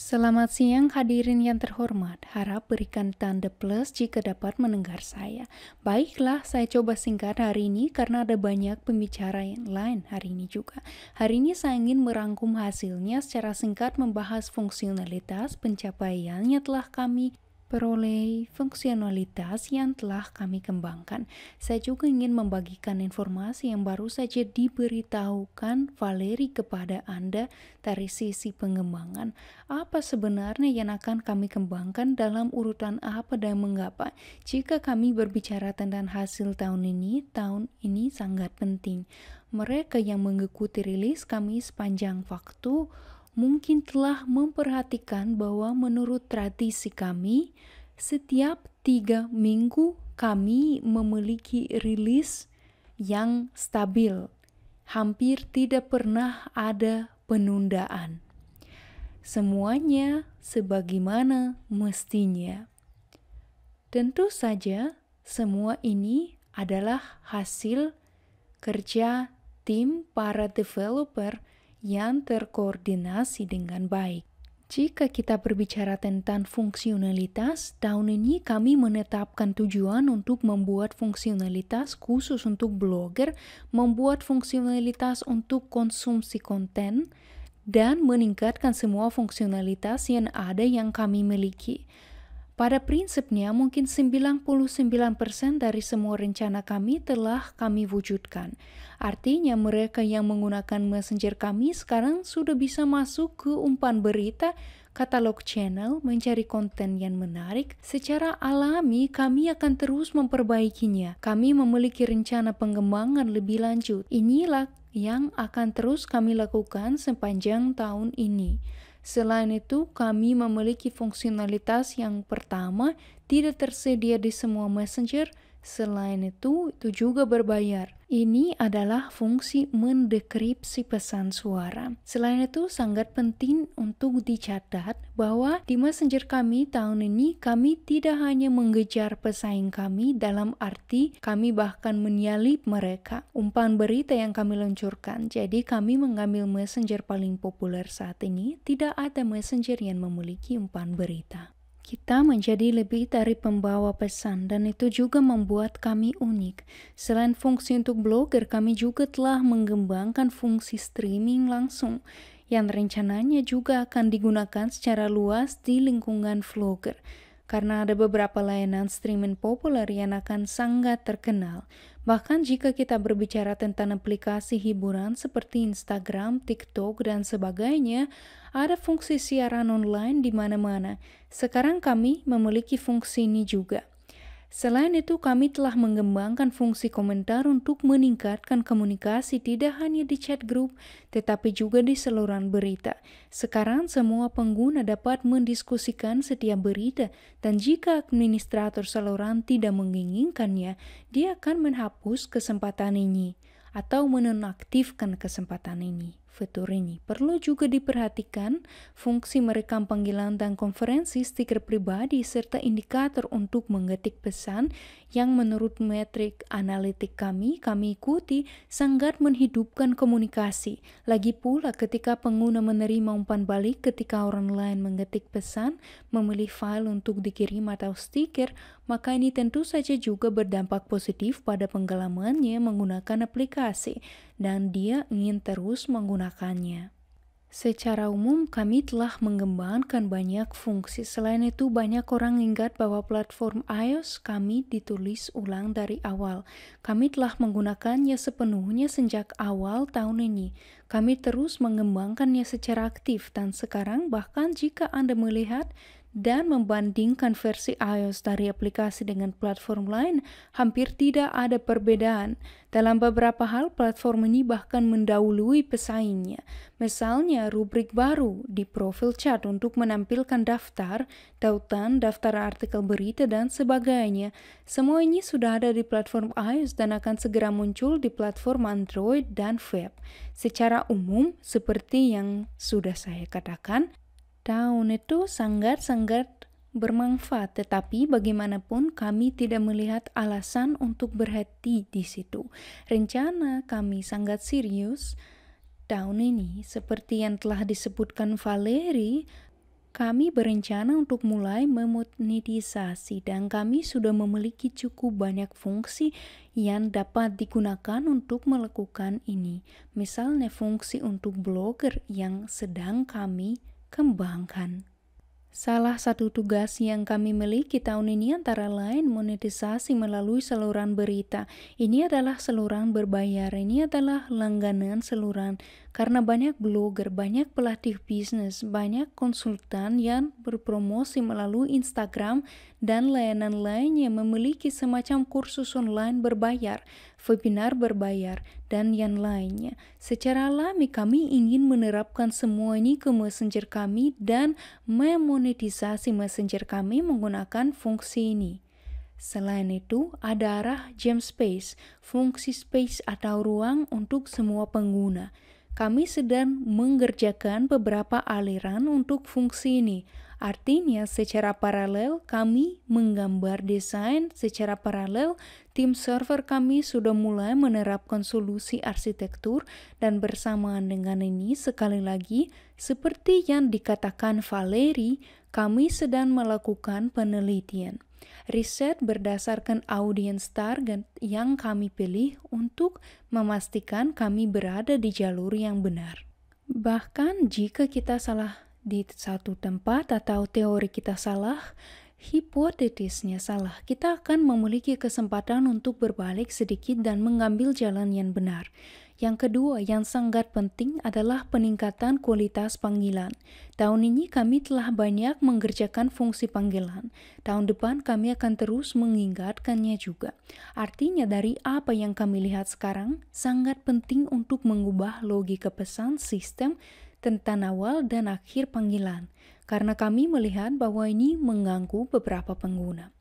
Selamat siang hadirin yang terhormat. Harap berikan tanda plus jika dapat mendengar saya. Baiklah, saya coba singkat hari ini karena ada banyak pembicara yang lain hari ini juga. Hari ini saya ingin merangkum hasilnya secara singkat membahas fungsionalitas pencapaian yang telah kami peroleh fungsionalitas yang telah kami kembangkan. Saya juga ingin membagikan informasi yang baru saja diberitahukan Valeri kepada Anda dari sisi pengembangan. Apa sebenarnya yang akan kami kembangkan dalam urutan apa dan mengapa? Jika kami berbicara tentang hasil tahun ini, tahun ini sangat penting. Mereka yang mengikuti rilis kami sepanjang waktu mungkin telah memperhatikan bahwa menurut tradisi kami, setiap tiga minggu kami memiliki rilis yang stabil. Hampir tidak pernah ada penundaan. Semuanya sebagaimana mestinya. Tentu saja, semua ini adalah hasil kerja tim para developer yang terkoordinasi dengan baik. Jika kita berbicara tentang fungsionalitas, tahun ini kami menetapkan tujuan untuk membuat fungsionalitas khusus untuk blogger, membuat fungsionalitas untuk konsumsi konten, dan meningkatkan semua fungsionalitas yang ada yang kami miliki. Pada prinsipnya, mungkin 99% dari semua rencana kami telah kami wujudkan. Artinya, mereka yang menggunakan messenger kami sekarang sudah bisa masuk ke umpan berita, katalog channel, mencari konten yang menarik. Secara alami, kami akan terus memperbaikinya. Kami memiliki rencana pengembangan lebih lanjut. Inilah yang akan terus kami lakukan sepanjang tahun ini. Selain itu, kami memiliki fungsionalitas yang pertama tidak tersedia di semua Messenger – Selain itu, itu juga berbayar. Ini adalah fungsi mendekripsi pesan suara. Selain itu, sangat penting untuk dicatat bahwa di Messenger kami tahun ini, kami tidak hanya mengejar pesaing kami dalam arti kami bahkan menyalip mereka. Umpan berita yang kami luncurkan, jadi kami mengambil Messenger paling populer saat ini, tidak ada Messenger yang memiliki umpan berita. Kita menjadi lebih dari pembawa pesan dan itu juga membuat kami unik. Selain fungsi untuk blogger, kami juga telah mengembangkan fungsi streaming langsung yang rencananya juga akan digunakan secara luas di lingkungan vlogger karena ada beberapa layanan streaming populer yang akan sangat terkenal. Bahkan jika kita berbicara tentang aplikasi hiburan seperti Instagram, TikTok, dan sebagainya, ada fungsi siaran online di mana-mana. Sekarang kami memiliki fungsi ini juga. Selain itu, kami telah mengembangkan fungsi komentar untuk meningkatkan komunikasi tidak hanya di chat group, tetapi juga di saluran berita. Sekarang, semua pengguna dapat mendiskusikan setiap berita, dan jika administrator saluran tidak menginginkannya, dia akan menghapus kesempatan ini atau menonaktifkan kesempatan ini ini. Perlu juga diperhatikan fungsi merekam panggilan dan konferensi stiker pribadi serta indikator untuk mengetik pesan yang menurut metrik analitik kami, kami ikuti, sangat menghidupkan komunikasi. Lagi pula ketika pengguna menerima umpan balik ketika orang lain mengetik pesan, memilih file untuk dikirim atau stiker, maka ini tentu saja juga berdampak positif pada pengalamannya menggunakan aplikasi dan dia ingin terus menggunakannya. Secara umum, kami telah mengembangkan banyak fungsi. Selain itu, banyak orang ingat bahwa platform iOS kami ditulis ulang dari awal. Kami telah menggunakannya sepenuhnya sejak awal tahun ini. Kami terus mengembangkannya secara aktif, dan sekarang, bahkan jika Anda melihat dan membandingkan versi iOS dari aplikasi dengan platform lain, hampir tidak ada perbedaan. Dalam beberapa hal, platform ini bahkan mendahului pesaingnya. Misalnya, rubrik baru di profil chat untuk menampilkan daftar, tautan, daftar artikel berita, dan sebagainya. Semua ini sudah ada di platform iOS dan akan segera muncul di platform Android dan web. Secara umum, seperti yang sudah saya katakan, Daun itu sangat-sangat bermanfaat, tetapi bagaimanapun kami tidak melihat alasan untuk berhenti di situ. Rencana kami sangat serius. Tahun ini, seperti yang telah disebutkan Valeri, kami berencana untuk mulai memonetisasi dan kami sudah memiliki cukup banyak fungsi yang dapat digunakan untuk melakukan ini. Misalnya fungsi untuk blogger yang sedang kami kembangkan. Salah satu tugas yang kami miliki tahun ini antara lain monetisasi melalui saluran berita. Ini adalah saluran berbayar, ini adalah langganan saluran. Karena banyak blogger, banyak pelatih bisnis, banyak konsultan yang berpromosi melalui Instagram dan layanan lainnya memiliki semacam kursus online berbayar webinar berbayar, dan yang lainnya. Secara alami kami ingin menerapkan semua ini ke Messenger kami dan memonetisasi Messenger kami menggunakan fungsi ini. Selain itu, ada arah jam space, fungsi space atau ruang untuk semua pengguna. Kami sedang mengerjakan beberapa aliran untuk fungsi ini. Artinya secara paralel kami menggambar desain secara paralel tim server kami sudah mulai menerapkan solusi arsitektur dan bersamaan dengan ini sekali lagi seperti yang dikatakan Valeri kami sedang melakukan penelitian. Riset berdasarkan audiens target yang kami pilih untuk memastikan kami berada di jalur yang benar. Bahkan jika kita salah di satu tempat atau teori kita salah, hipotesisnya salah, kita akan memiliki kesempatan untuk berbalik sedikit dan mengambil jalan yang benar. Yang kedua yang sangat penting adalah peningkatan kualitas panggilan. Tahun ini kami telah banyak mengerjakan fungsi panggilan. Tahun depan kami akan terus mengingatkannya juga. Artinya dari apa yang kami lihat sekarang, sangat penting untuk mengubah logika pesan sistem tentang awal dan akhir panggilan, karena kami melihat bahwa ini mengganggu beberapa pengguna.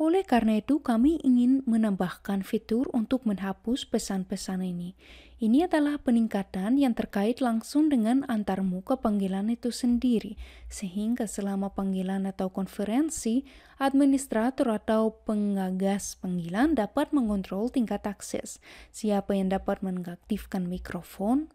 Oleh karena itu, kami ingin menambahkan fitur untuk menghapus pesan-pesan ini. Ini adalah peningkatan yang terkait langsung dengan antarmu ke panggilan itu sendiri, sehingga selama panggilan atau konferensi, administrator atau pengagas panggilan dapat mengontrol tingkat akses, siapa yang dapat mengaktifkan mikrofon,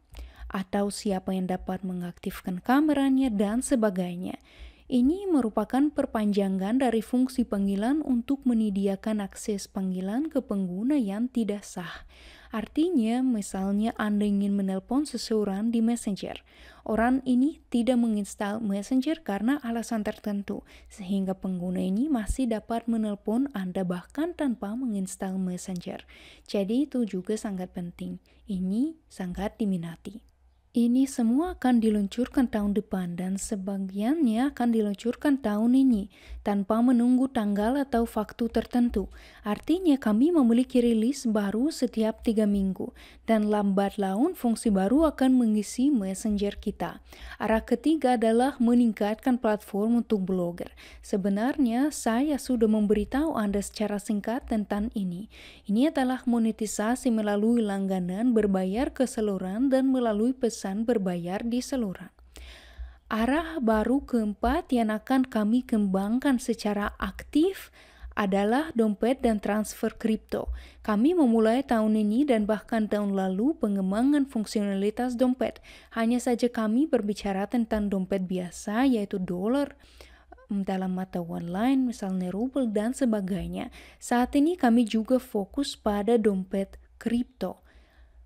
atau siapa yang dapat mengaktifkan kameranya, dan sebagainya. Ini merupakan perpanjangan dari fungsi panggilan untuk menyediakan akses panggilan ke pengguna yang tidak sah. Artinya, misalnya Anda ingin menelpon seseorang di Messenger. Orang ini tidak menginstal Messenger karena alasan tertentu, sehingga pengguna ini masih dapat menelpon Anda bahkan tanpa menginstal Messenger. Jadi itu juga sangat penting. Ini sangat diminati. Ini semua akan diluncurkan tahun depan dan sebagiannya akan diluncurkan tahun ini tanpa menunggu tanggal atau waktu tertentu. Artinya kami memiliki rilis baru setiap tiga minggu dan lambat laun fungsi baru akan mengisi messenger kita. Arah ketiga adalah meningkatkan platform untuk blogger. Sebenarnya saya sudah memberitahu Anda secara singkat tentang ini. Ini adalah monetisasi melalui langganan berbayar keseluruhan dan melalui pesan pesan berbayar di seluruh. Arah baru keempat yang akan kami kembangkan secara aktif adalah dompet dan transfer kripto. Kami memulai tahun ini dan bahkan tahun lalu pengembangan fungsionalitas dompet. Hanya saja kami berbicara tentang dompet biasa yaitu dolar mm, dalam mata uang lain misalnya rubel dan sebagainya. Saat ini kami juga fokus pada dompet kripto.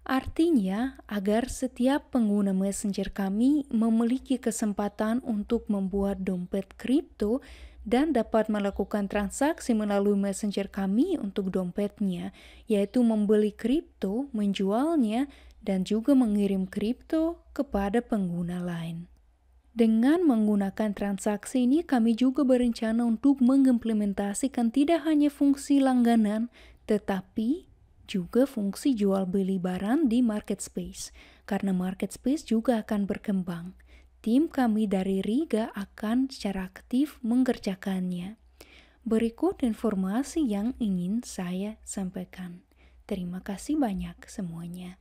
Artinya, agar setiap pengguna Messenger kami memiliki kesempatan untuk membuat dompet kripto dan dapat melakukan transaksi melalui Messenger kami untuk dompetnya, yaitu membeli kripto, menjualnya, dan juga mengirim kripto kepada pengguna lain. Dengan menggunakan transaksi ini, kami juga berencana untuk mengimplementasikan tidak hanya fungsi langganan, tetapi juga fungsi jual beli barang di market space karena market space juga akan berkembang. Tim kami dari Riga akan secara aktif mengerjakannya. Berikut informasi yang ingin saya sampaikan. Terima kasih banyak semuanya.